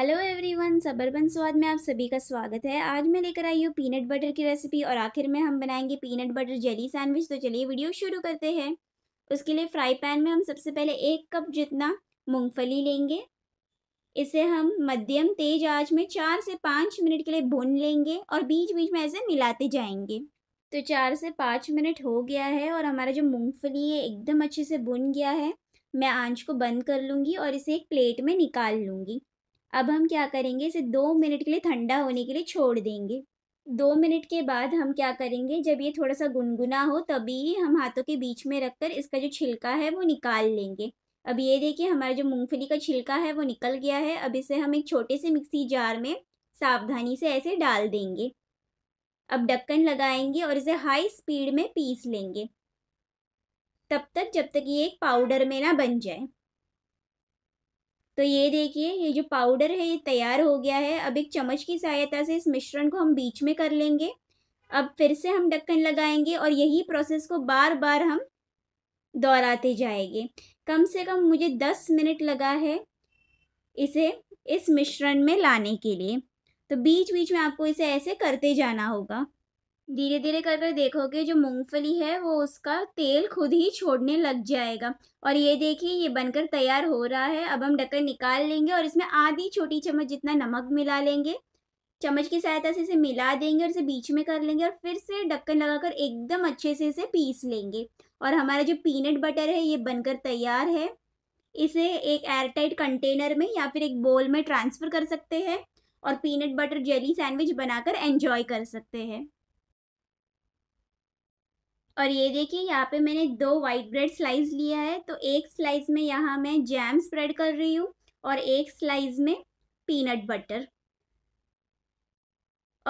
hello everyone suburban स्वाद में आप सभी का स्वागत है आज मैं लेकर आई हूँ पीनट बटर की रेसिपी और आखिर में हम बनाएंगे पीनट बटर जेली सैंडविच तो चलिए वीडियो शुरू करते हैं उसके लिए फ्राई पैन में हम सबसे पहले एक कप जितना मूंगफली लेंगे इसे हम मध्यम तेज आंच में चार से पाँच मिनट के लिए भून लेंगे और बीच बीच में ऐसे मिलाते जाएंगे तो चार से पाँच मिनट हो गया है और हमारा जो मूँगफली है एकदम अच्छे से भुन गया है मैं आँच को बंद कर लूँगी और इसे एक प्लेट में निकाल लूँगी अब हम क्या करेंगे इसे दो मिनट के लिए ठंडा होने के लिए छोड़ देंगे दो मिनट के बाद हम क्या करेंगे जब ये थोड़ा सा गुनगुना हो तभी हम हाथों के बीच में रखकर इसका जो छिलका है वो निकाल लेंगे अब ये देखिए हमारा जो मूंगफली का छिलका है वो निकल गया है अब इसे हम एक छोटे से मिक्सी जार में सावधानी से ऐसे डाल देंगे अब ढक्कन लगाएंगे और इसे हाई स्पीड में पीस लेंगे तब तक जब तक ये एक पाउडर में ना बन जाए तो ये देखिए ये जो पाउडर है ये तैयार हो गया है अब एक चम्मच की सहायता से इस मिश्रण को हम बीच में कर लेंगे अब फिर से हम ढक्कन लगाएंगे और यही प्रोसेस को बार बार हम दोहराते जाएंगे कम से कम मुझे दस मिनट लगा है इसे इस मिश्रण में लाने के लिए तो बीच बीच में आपको इसे ऐसे करते जाना होगा धीरे धीरे कर कर देखोगे जो मूंगफली है वो उसका तेल खुद ही छोड़ने लग जाएगा और ये देखिए ये बनकर तैयार हो रहा है अब हम ढक्कन निकाल लेंगे और इसमें आधी छोटी चम्मच जितना नमक मिला लेंगे चम्मच की सहायता से इसे मिला देंगे और इसे बीच में कर लेंगे और फिर से ढक्कन लगाकर एकदम अच्छे से इसे पीस लेंगे और हमारा जो पीनट बटर है ये बनकर तैयार है इसे एक एयरटाइट कंटेनर में या फिर एक बोल में ट्रांसफ़र कर सकते हैं और पीनट बटर जेली सैंडविच बनाकर एंजॉय कर सकते हैं और ये देखिए यहाँ पे मैंने दो वाइट ब्रेड स्लाइस लिया है तो एक स्लाइस में यहाँ मैं जैम स्प्रेड कर रही हूँ और एक स्लाइस में पीनट बटर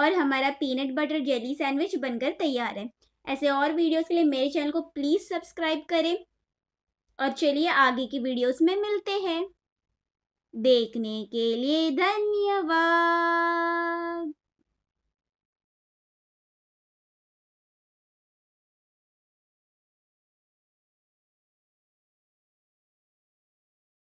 और हमारा पीनट बटर जेली सैंडविच बनकर तैयार है ऐसे और वीडियोस के लिए मेरे चैनल को प्लीज़ सब्सक्राइब करें और चलिए आगे की वीडियोस में मिलते हैं देखने के लिए धन्यवाद